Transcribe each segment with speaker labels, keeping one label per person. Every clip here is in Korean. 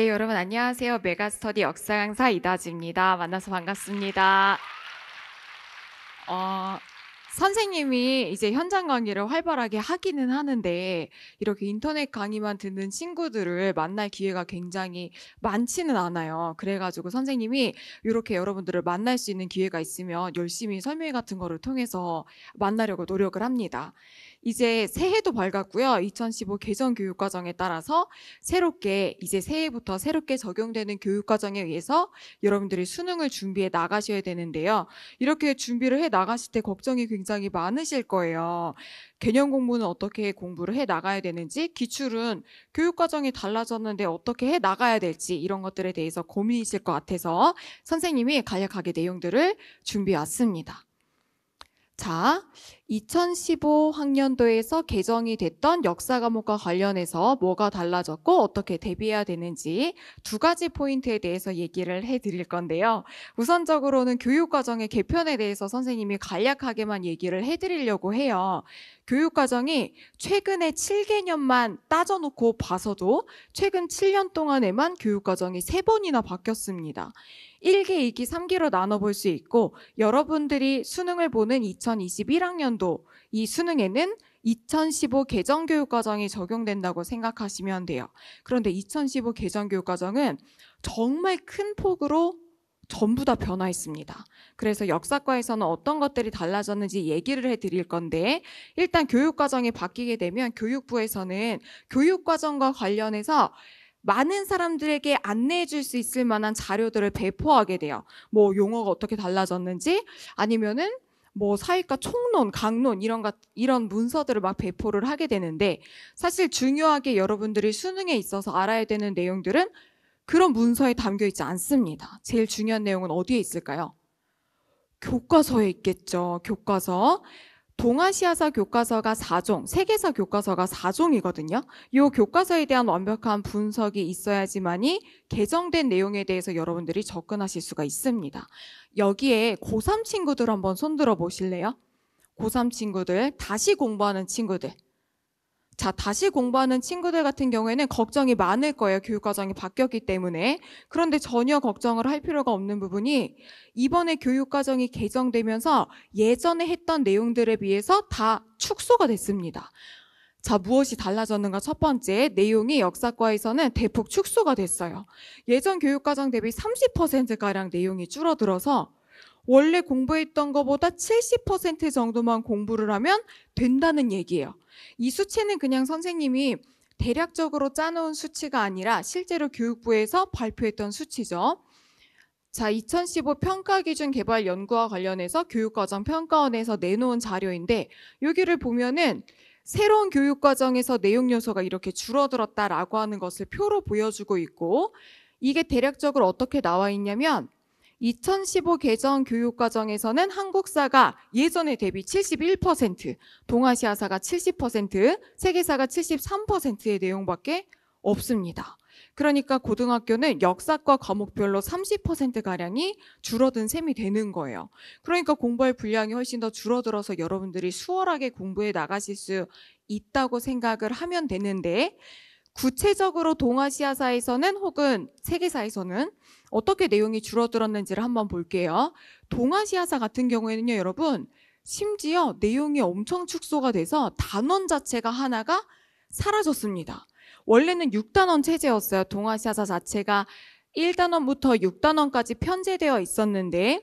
Speaker 1: 네, 여러분 안녕하세요. 메가스터디 역사 강사 이다지입니다. 만나서 반갑습니다. 어, 선생님이 이제 현장 강의를 활발하게 하기는 하는데 이렇게 인터넷 강의만 듣는 친구들을 만날 기회가 굉장히 많지는 않아요. 그래가지고 선생님이 이렇게 여러분들을 만날 수 있는 기회가 있으면 열심히 설명 같은 거를 통해서 만나려고 노력을 합니다. 이제 새해도 밝았고요. 2015 개정 교육과정에 따라서 새롭게 이제 새해부터 새롭게 적용되는 교육과정에 의해서 여러분들이 수능을 준비해 나가셔야 되는데요. 이렇게 준비를 해 나가실 때 걱정이 굉장히 많으실 거예요. 개념 공부는 어떻게 공부를 해 나가야 되는지, 기출은 교육과정이 달라졌는데 어떻게 해 나가야 될지 이런 것들에 대해서 고민이실 것 같아서 선생님이 간략하게 내용들을 준비해 왔습니다. 자, 2015 학년도에서 개정이 됐던 역사 과목과 관련해서 뭐가 달라졌고 어떻게 대비해야 되는지 두 가지 포인트에 대해서 얘기를 해 드릴 건데요. 우선적으로는 교육과정의 개편에 대해서 선생님이 간략하게만 얘기를 해 드리려고 해요. 교육과정이 최근에 7개년만 따져놓고 봐서도 최근 7년 동안에만 교육과정이 3번이나 바뀌었습니다. 1개 2기, 3기로 나눠볼 수 있고 여러분들이 수능을 보는 2021학년도 정도 이 수능에는 2015 개정 교육과정이 적용된다고 생각하시면 돼요. 그런데 2015 개정 교육과정은 정말 큰 폭으로 전부 다 변화했습니다. 그래서 역사과에서는 어떤 것들이 달라졌는지 얘기를 해드릴 건데 일단 교육과정이 바뀌게 되면 교육부에서는 교육과정과 관련해서 많은 사람들에게 안내해 줄 수 있을 만한 자료들을 배포하게 돼요. 뭐 용어가 어떻게 달라졌는지 아니면은 뭐사익과 총론, 강론 이런 것 이런 문서들을 막 배포를 하게 되는데 사실 중요하게 여러분들이 수능에 있어서 알아야 되는 내용들은 그런 문서에 담겨 있지 않습니다. 제일 중요한 내용은 어디에 있을까요? 교과서에 있겠죠. 교과서. 동아시아사 교과서가 4종, 세계사 교과서가 4종이거든요. 이 교과서에 대한 완벽한 분석이 있어야지만이 개정된 내용에 대해서 여러분들이 접근하실 수가 있습니다. 여기에 고3 친구들 한번 손들어 보실래요? 고3 친구들, 다시 공부하는 친구들. 자, 다시 공부하는 친구들 같은 경우에는 걱정이 많을 거예요. 교육과정이 바뀌었기 때문에. 그런데 전혀 걱정을 할 필요가 없는 부분이 이번에 교육과정이 개정되면서 예전에 했던 내용들에 비해서 다 축소가 됐습니다. 자, 무엇이 달라졌는가? 첫 번째, 내용이 역사과에서는 대폭 축소가 됐어요. 예전 교육과정 대비 30%가량 내용이 줄어들어서 원래 공부했던 것보다 70% 정도만 공부를 하면 된다는 얘기예요. 이 수치는 그냥 선생님이 대략적으로 짜놓은 수치가 아니라 실제로 교육부에서 발표했던 수치죠. 자, 2015 평가 기준 개발 연구와 관련해서 교육과정 평가원에서 내놓은 자료인데 여기를 보면은 새로운 교육과정에서 내용 요소가 이렇게 줄어들었다라고 하는 것을 표로 보여주고 있고 이게 대략적으로 어떻게 나와 있냐면 2015 개정 교육과정에서는 한국사가 예전에 대비 71%, 동아시아사가 70%, 세계사가 73%의 내용밖에 없습니다. 그러니까 고등학교는 역사과 과목별로 30%가량이 줄어든 셈이 되는 거예요. 그러니까 공부할 분량이 훨씬 더 줄어들어서 여러분들이 수월하게 공부해 나가실 수 있다고 생각을 하면 되는데 구체적으로 동아시아사에서는 혹은 세계사에서는 어떻게 내용이 줄어들었는지를 한번 볼게요. 동아시아사 같은 경우에는요, 여러분, 심지어 내용이 엄청 축소가 돼서 단원 자체가 하나가 사라졌습니다. 원래는 6단원 체제였어요. 동아시아사 자체가 1단원부터 6단원까지 편제되어 있었는데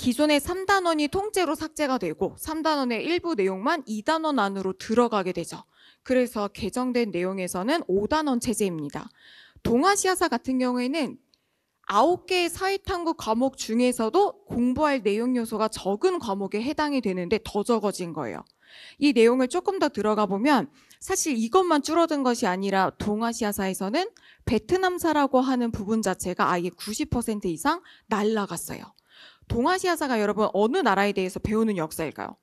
Speaker 1: 기존의 3단원이 통째로 삭제가 되고 3단원의 일부 내용만 2단원 안으로 들어가게 되죠. 그래서 개정된 내용에서는 5단원 체제입니다. 동아시아사 같은 경우에는 9개의 사회탐구 과목 중에서도 공부할 내용 요소가 적은 과목에 해당이 되는데 더 적어진 거예요. 이 내용을 조금 더 들어가 보면 사실 이것만 줄어든 것이 아니라 동아시아사에서는 베트남사라고 하는 부분 자체가 아예 90% 이상 날라갔어요. 동아시아사가 여러분 어느 나라에 대해서 배우는 역사일까요?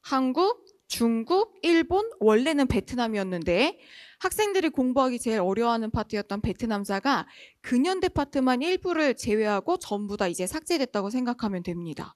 Speaker 1: 한국, 중국, 일본, 원래는 베트남이었는데 학생들이 공부하기 제일 어려워하는 파트였던 베트남사가 근현대 파트만 일부를 제외하고 전부 다 이제 삭제됐다고 생각하면 됩니다.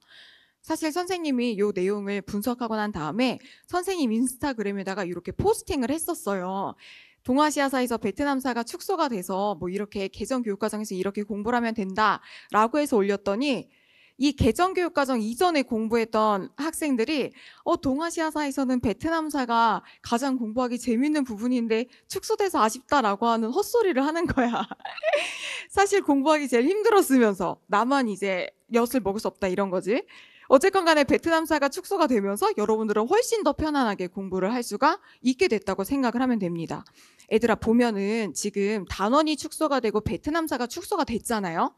Speaker 1: 사실 선생님이 이 내용을 분석하고 난 다음에 선생님 인스타그램에다가 이렇게 포스팅을 했었어요. 동아시아사에서 베트남사가 축소가 돼서 뭐 이렇게 개정 교육과정에서 이렇게 공부를 하면 된다라고 해서 올렸더니 이 개정교육과정 이전에 공부했던 학생들이 어, 동아시아사에서는 베트남사가 가장 공부하기 재밌는 부분인데 축소돼서 아쉽다라고 하는 헛소리를 하는 거야. 사실 공부하기 제일 힘들었으면서 나만 이제 엿을 먹을 수 없다 이런 거지. 어쨌건 간에 베트남사가 축소가 되면서 여러분들은 훨씬 더 편안하게 공부를 할 수가 있게 됐다고 생각을 하면 됩니다. 애들아 보면은 지금 단원이 축소가 되고 베트남사가 축소가 됐잖아요.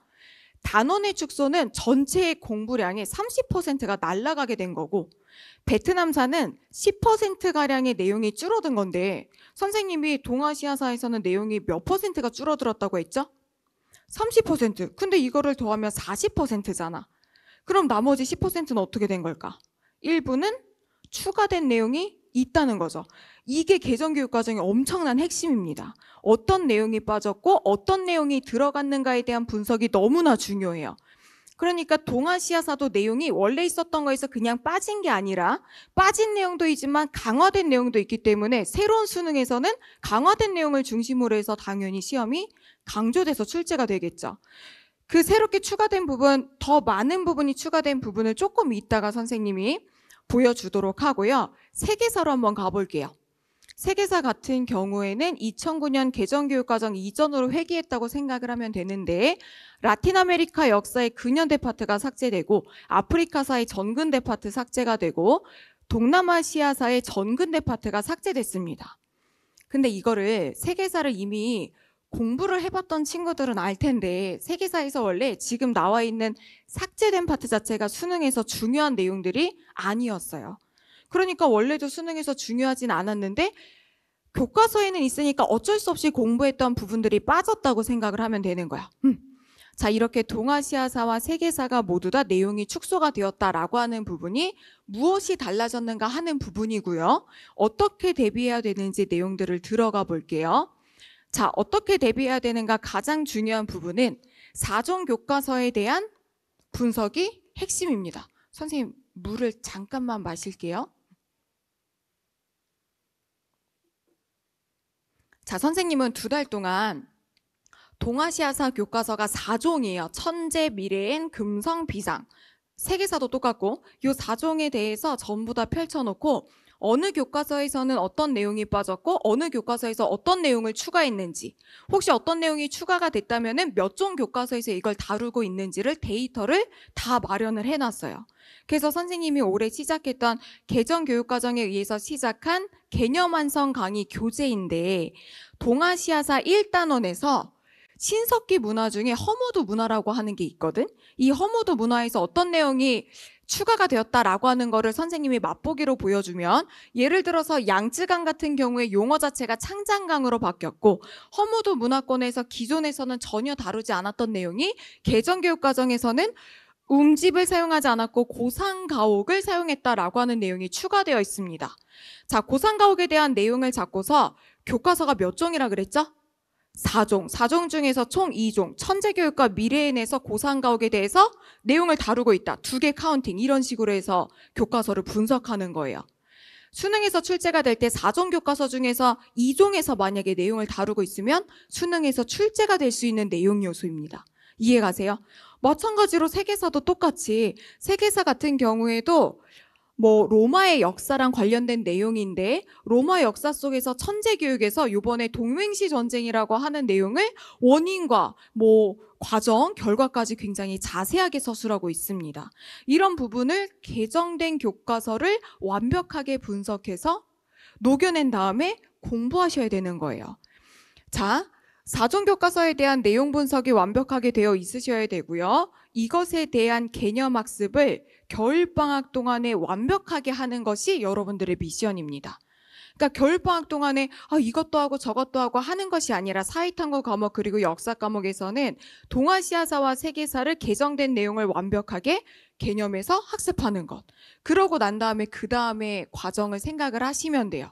Speaker 1: 단원의 축소는 전체의 공부량의 30%가 날라가게 된 거고 베트남사는 10%가량의 내용이 줄어든 건데 선생님이 동아시아사에서는 내용이 몇 퍼센트가 줄어들었다고 했죠? 30%. 근데 이거를 더하면 40%잖아. 그럼 나머지 10%는 어떻게 된 걸까? 일부는 추가된 내용이 있다는 거죠. 이게 개정교육 과정의 엄청난 핵심입니다. 어떤 내용이 빠졌고 어떤 내용이 들어갔는가에 대한 분석이 너무나 중요해요. 그러니까 동아시아사도 내용이 원래 있었던 거에서 그냥 빠진 게 아니라 빠진 내용도 있지만 강화된 내용도 있기 때문에 새로운 수능에서는 강화된 내용을 중심으로 해서 당연히 시험이 강조돼서 출제가 되겠죠. 그 새롭게 추가된 부분, 더 많은 부분이 추가된 부분을 조금 있다가 선생님이 보여주도록 하고요. 세계사로 한번 가볼게요. 세계사 같은 경우에는 2009년 개정교육과정 이전으로 회귀했다고 생각을 하면 되는데 라틴 아메리카 역사의 근현대 파트가 삭제되고 아프리카사의 전근대 파트 삭제가 되고 동남아시아사의 전근대 파트가 삭제됐습니다. 근데 이거를 세계사를 이미 공부를 해봤던 친구들은 알 텐데 세계사에서 원래 지금 나와 있는 삭제된 파트 자체가 수능에서 중요한 내용들이 아니었어요. 그러니까 원래도 수능에서 중요하진 않았는데 교과서에는 있으니까 어쩔 수 없이 공부했던 부분들이 빠졌다고 생각을 하면 되는 거야. 음. 자, 이렇게 동아시아사와 세계사가 모두 다 내용이 축소가 되었다라고 하는 부분이 무엇이 달라졌는가 하는 부분이고요. 어떻게 대비해야 되는지 내용들을 들어가 볼게요. 자, 어떻게 대비해야 되는가 가장 중요한 부분은 4종 교과서에 대한 분석이 핵심입니다. 선생님, 물을 잠깐만 마실게요. 자, 선생님은 두 달 동안 동아시아사 교과서가 4종이에요. 천재, 미래엔, 금성, 비상. 세계사도 똑같고 요 4종에 대해서 전부 다 펼쳐놓고 어느 교과서에서는 어떤 내용이 빠졌고 어느 교과서에서 어떤 내용을 추가했는지 혹시 어떤 내용이 추가가 됐다면몇 종 교과서에서 이걸 다루고 있는지를 데이터를 다 마련을 해놨어요. 그래서 선생님이 올해 시작했던 개정 교육과정에 의해서 시작한 개념 완성 강의 교재인데 동아시아사 1단원에서 신석기 문화 중에 허무도 문화라고 하는 게 있거든. 이 허무도 문화에서 어떤 내용이 추가가 되었다라고 하는 거를 선생님이 맛보기로 보여주면 예를 들어서 양쯔강 같은 경우에 용어 자체가 창장강으로 바뀌었고 허무도 문화권에서 기존에서는 전혀 다루지 않았던 내용이 개정교육 과정에서는 움집을 사용하지 않았고 고상가옥을 사용했다라고 하는 내용이 추가되어 있습니다. 자, 고상가옥에 대한 내용을 잡고서 교과서가 몇 종이라 그랬죠? 4종, 4종 중에서 총 2종, 천재교육과 미래인에서 고3 가옥에 대해서 내용을 다루고 있다. 두 개 카운팅, 이런 식으로 해서 교과서를 분석하는 거예요. 수능에서 출제가 될 때 4종 교과서 중에서 2종에서 만약에 내용을 다루고 있으면 수능에서 출제가 될 수 있는 내용 요소입니다. 이해 가세요? 마찬가지로 세계사도 똑같이 세계사 같은 경우에도 뭐 로마의 역사랑 관련된 내용인데 로마 역사 속에서 천재 교육에서 요번에 동맹시 전쟁이라고 하는 내용을 원인과 뭐 과정, 결과까지 굉장히 자세하게 서술하고 있습니다. 이런 부분을 개정된 교과서를 완벽하게 분석해서 녹여낸 다음에 공부하셔야 되는 거예요. 자, 사전 교과서에 대한 내용 분석이 완벽하게 되어 있으셔야 되고요. 이것에 대한 개념 학습을 겨울방학 동안에 완벽하게 하는 것이 여러분들의 미션입니다. 그러니까 겨울방학 동안에 아, 이것도 하고 저것도 하고 하는 것이 아니라 사회탐구 과목 그리고 역사 과목에서는 동아시아사와 세계사를 개정된 내용을 완벽하게 개념에서 학습하는 것. 그러고 난 다음에 그 다음에 과정을 생각을 하시면 돼요.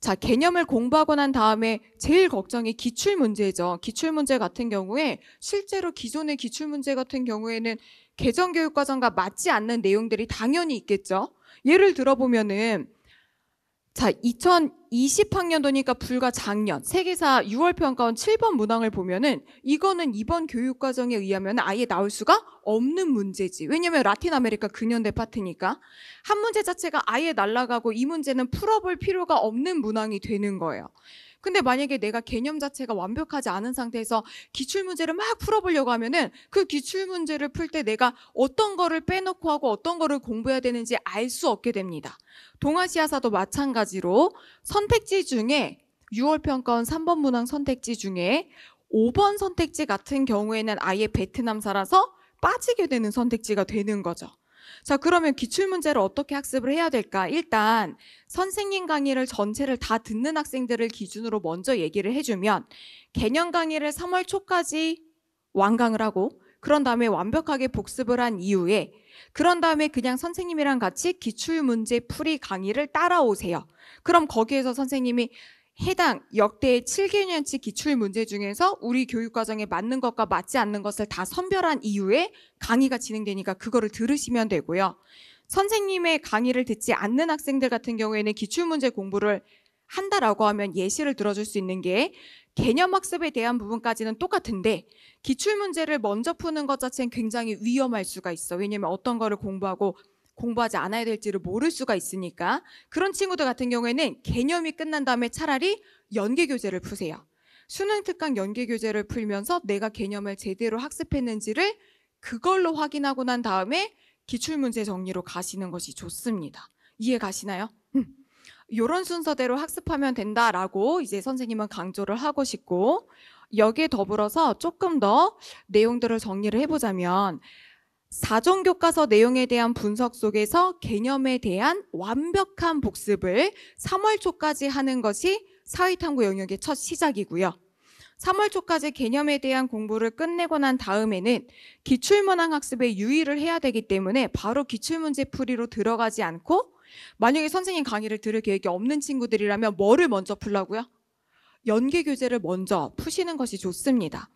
Speaker 1: 자, 개념을 공부하고 난 다음에 제일 걱정이 기출 문제죠. 기출 문제 같은 경우에 실제로 기존의 기출 문제 같은 경우에는 개정 교육 과정과 맞지 않는 내용들이 당연히 있겠죠. 예를 들어 보면은 자, 2020학년도니까 불과 작년 세계사 6월 평가원 7번 문항을 보면은 이거는 이번 교육 과정에 의하면 아예 나올 수가 없는 문제지. 왜냐면 라틴 아메리카 근현대 파트니까 한 문제 자체가 아예 날라가고 이 문제는 풀어볼 필요가 없는 문항이 되는 거예요. 근데 만약에 내가 개념 자체가 완벽하지 않은 상태에서 기출 문제를 막 풀어보려고 하면은 그 기출 문제를 풀 때 내가 어떤 거를 빼놓고 하고 어떤 거를 공부해야 되는지 알 수 없게 됩니다. 동아시아사도 마찬가지로 선택지 중에 6월 평가원 3번 문항 선택지 중에 5번 선택지 같은 경우에는 아예 베트남사라서 빠지게 되는 선택지가 되는 거죠. 자, 그러면 기출문제를 어떻게 학습을 해야 될까? 일단 선생님 강의를 전체를 다 듣는 학생들을 기준으로 먼저 얘기를 해주면 개념 강의를 3월 초까지 완강을 하고 그런 다음에 완벽하게 복습을 한 이후에 그런 다음에 그냥 선생님이랑 같이 기출문제 풀이 강의를 따라오세요. 그럼 거기에서 선생님이 해당 역대 7개년치 기출문제 중에서 우리 교육과정에 맞는 것과 맞지 않는 것을 다 선별한 이후에 강의가 진행되니까 그거를 들으시면 되고요. 선생님의 강의를 듣지 않는 학생들 같은 경우에는 기출문제 공부를 한다라고 하면 예시를 들어줄 수 있는 게 개념 학습에 대한 부분까지는 똑같은데 기출문제를 먼저 푸는 것 자체는 굉장히 위험할 수가 있어. 왜냐면 어떤 거를 공부하고 공부하지 않아야 될지를 모를 수가 있으니까 그런 친구들 같은 경우에는 개념이 끝난 다음에 차라리 연계 교재를 푸세요. 수능 특강 연계 교재를 풀면서 내가 개념을 제대로 학습했는지를 그걸로 확인하고 난 다음에 기출문제 정리로 가시는 것이 좋습니다. 이해 가시나요? 이런 음. 순서대로 학습하면 된다라고 이제 선생님은 강조를 하고 싶고 여기에 더불어서 조금 더 내용들을 정리를 해보자면 사전 교과서 내용에 대한 분석 속에서 개념에 대한 완벽한 복습을 3월 초까지 하는 것이 사회탐구 영역의 첫 시작이고요. 3월 초까지 개념에 대한 공부를 끝내고 난 다음에는 기출문항 학습에 유의를 해야 되기 때문에 바로 기출문제 풀이로 들어가지 않고 만약에 선생님 강의를 들을 계획이 없는 친구들이라면 뭐를 먼저 풀라고요? 연계 교재를 먼저 푸시는 것이 좋습니다.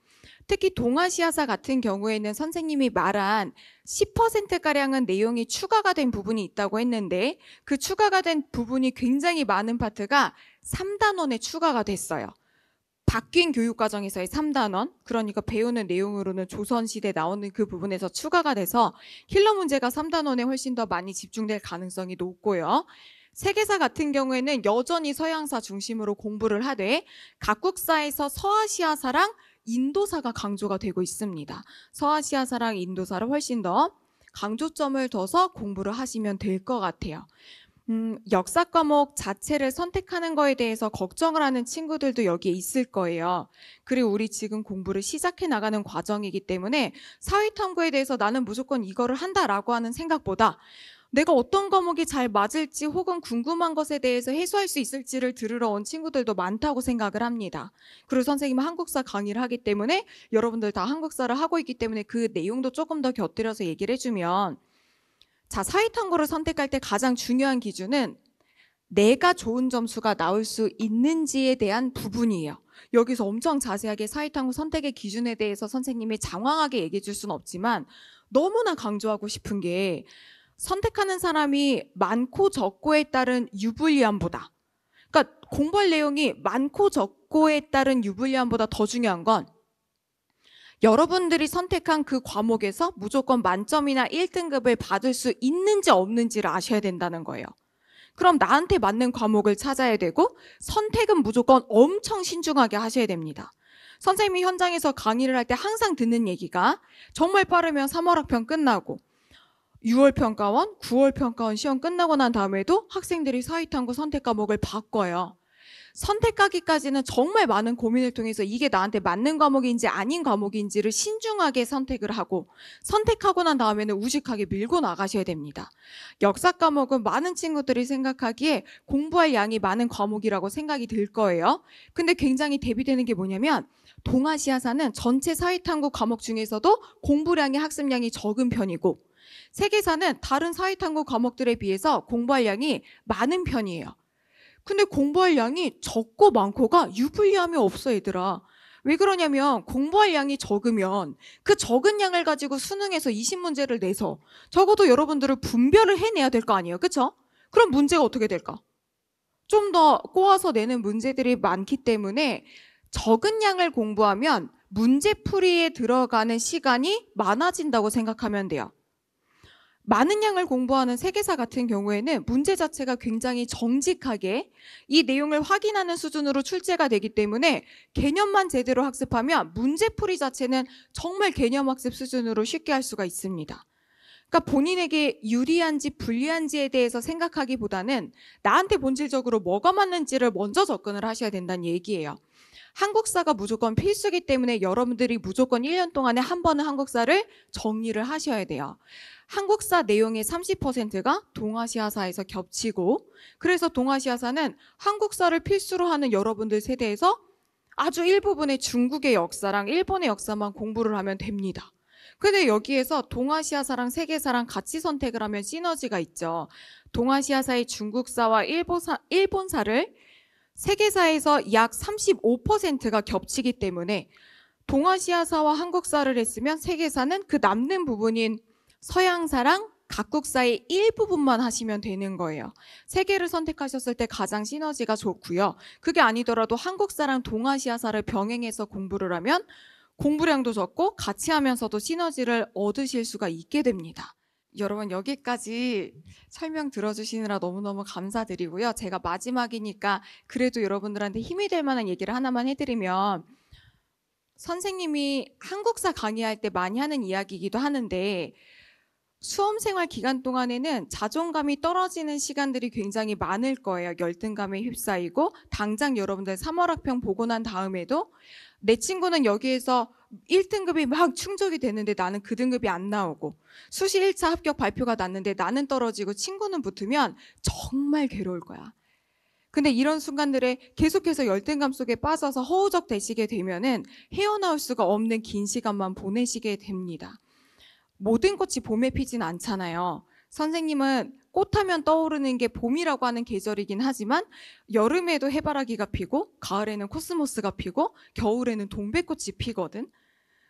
Speaker 1: 특히 동아시아사 같은 경우에는 선생님이 말한 10%가량은 내용이 추가가 된 부분이 있다고 했는데 그 추가가 된 부분이 굉장히 많은 파트가 3단원에 추가가 됐어요. 바뀐 교육과정에서의 3단원, 그러니까 배우는 내용으로는 조선시대 나오는 그 부분에서 추가가 돼서 킬러 문제가 3단원에 훨씬 더 많이 집중될 가능성이 높고요. 세계사 같은 경우에는 여전히 서양사 중심으로 공부를 하되 각국사에서 서아시아사랑 인도사가 강조가 되고 있습니다. 서아시아사랑 인도사를 훨씬 더 강조점을 둬서 공부를 하시면 될 것 같아요. 음, 역사 과목 자체를 선택하는 거에 대해서 걱정을 하는 친구들도 여기에 있을 거예요. 그리고 우리 지금 공부를 시작해 나가는 과정이기 때문에 사회 탐구에 대해서 나는 무조건 이거를 한다라고 하는 생각보다 내가 어떤 과목이 잘 맞을지 혹은 궁금한 것에 대해서 해소할 수 있을지를 들으러 온 친구들도 많다고 생각을 합니다. 그리고 선생님은 한국사 강의를 하기 때문에 여러분들 다 한국사를 하고 있기 때문에 그 내용도 조금 더 곁들여서 얘기를 해주면 자, 사회탐구를 선택할 때 가장 중요한 기준은 내가 좋은 점수가 나올 수 있는지에 대한 부분이에요. 여기서 엄청 자세하게 사회탐구 선택의 기준에 대해서 선생님이 장황하게 얘기해 줄 수는 없지만 너무나 강조하고 싶은 게 선택하는 사람이 많고 적고에 따른 유불리함보다 그러니까 공부할 내용이 많고 적고에 따른 유불리함보다 더 중요한 건 여러분들이 선택한 그 과목에서 무조건 만점이나 1등급을 받을 수 있는지 없는지를 아셔야 된다는 거예요. 그럼 나한테 맞는 과목을 찾아야 되고 선택은 무조건 엄청 신중하게 하셔야 됩니다. 선생님이 현장에서 강의를 할 때 항상 듣는 얘기가 정말 빠르면 3월 학평 끝나고 6월 평가원, 9월 평가원 시험 끝나고 난 다음에도 학생들이 사회탐구 선택 과목을 바꿔요. 선택하기까지는 정말 많은 고민을 통해서 이게 나한테 맞는 과목인지 아닌 과목인지를 신중하게 선택을 하고 선택하고 난 다음에는 우직하게 밀고 나가셔야 됩니다. 역사 과목은 많은 친구들이 생각하기에 공부할 양이 많은 과목이라고 생각이 들 거예요. 근데 굉장히 대비되는 게 뭐냐면 동아시아사는 전체 사회탐구 과목 중에서도 공부량이 학습량이 적은 편이고 세계사는 다른 사회탐구 과목들에 비해서 공부할 양이 많은 편이에요. 근데 공부할 양이 적고 많고가 유불리함이 없어 얘들아. 왜 그러냐면 공부할 양이 적으면 그 적은 양을 가지고 수능에서 20문제를 내서 적어도 여러분들을 분별을 해내야 될 거 아니에요. 그쵸 그럼 문제가 어떻게 될까? 좀 더 꼬아서 내는 문제들이 많기 때문에 적은 양을 공부하면 문제풀이에 들어가는 시간이 많아진다고 생각하면 돼요. 많은 양을 공부하는 세계사 같은 경우에는 문제 자체가 굉장히 정직하게 이 내용을 확인하는 수준으로 출제가 되기 때문에 개념만 제대로 학습하면 문제풀이 자체는 정말 개념 학습 수준으로 쉽게 할 수가 있습니다. 그러니까 본인에게 유리한지 불리한지에 대해서 생각하기보다는 나한테 본질적으로 뭐가 맞는지를 먼저 접근을 하셔야 된다는 얘기예요. 한국사가 무조건 필수기 때문에 여러분들이 무조건 1년 동안에 한 번은 한국사를 정리를 하셔야 돼요. 한국사 내용의 30%가 동아시아사에서 겹치고 그래서 동아시아사는 한국사를 필수로 하는 여러분들 세대에서 아주 일부분의 중국의 역사랑 일본의 역사만 공부를 하면 됩니다. 근데 여기에서 동아시아사랑 세계사랑 같이 선택을 하면 시너지가 있죠. 동아시아사의 중국사와 일본사, 일본사를 세계사에서 약 35%가 겹치기 때문에 동아시아사와 한국사를 했으면 세계사는 그 남는 부분인 서양사랑 각국사의 일부분만 하시면 되는 거예요. 세계를 선택하셨을 때 가장 시너지가 좋고요. 그게 아니더라도 한국사랑 동아시아사를 병행해서 공부를 하면 공부량도 적고 같이 하면서도 시너지를 얻으실 수가 있게 됩니다. 여러분 여기까지 설명 들어주시느라 너무너무 감사드리고요. 제가 마지막이니까 그래도 여러분들한테 힘이 될 만한 얘기를 하나만 해드리면 선생님이 한국사 강의할 때 많이 하는 이야기이기도 하는데 수험 생활 기간 동안에는 자존감이 떨어지는 시간들이 굉장히 많을 거예요. 열등감에 휩싸이고 당장 여러분들 3월 학평 보고 난 다음에도 내 친구는 여기에서 1등급이 막 충족이 되는데 나는 그 등급이 안 나오고 수시 1차 합격 발표가 났는데 나는 떨어지고 친구는 붙으면 정말 괴로울 거야. 근데 이런 순간들에 계속해서 열등감 속에 빠져서 허우적 되시게 되면은 헤어나올 수가 없는 긴 시간만 보내시게 됩니다. 모든 꽃이 봄에 피진 않잖아요. 선생님은 꽃하면 떠오르는 게 봄이라고 하는 계절이긴 하지만 여름에도 해바라기가 피고 가을에는 코스모스가 피고 겨울에는 동백꽃이 피거든.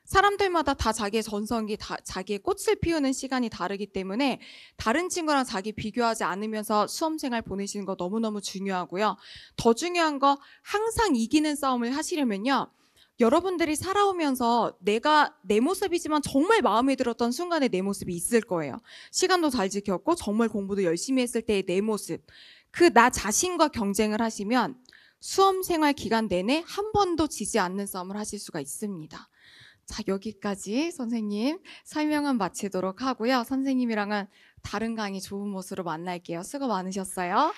Speaker 1: 사람들마다 다 자기의 전성기, 다, 자기의 꽃을 피우는 시간이 다르기 때문에 다른 친구랑 자기 비교하지 않으면서 수험생활 보내시는 거 너무너무 중요하고요. 더 중요한 거 항상 이기는 싸움을 하시려면요. 여러분들이 살아오면서 내가 내 모습이지만 정말 마음에 들었던 순간에내 모습이 있을 거예요. 시간도 잘 지켰고 정말 공부도 열심히 했을 때의 내 모습. 그 나 자신과 경쟁을 하시면 수험 생활 기간 내내 한 번도 지지 않는 싸움을 하실 수가 있습니다. 자, 여기까지 선생님 설명은 마치도록 하고요. 선생님이랑은 다른 강의 좋은 모습으로 만날게요. 수고 많으셨어요.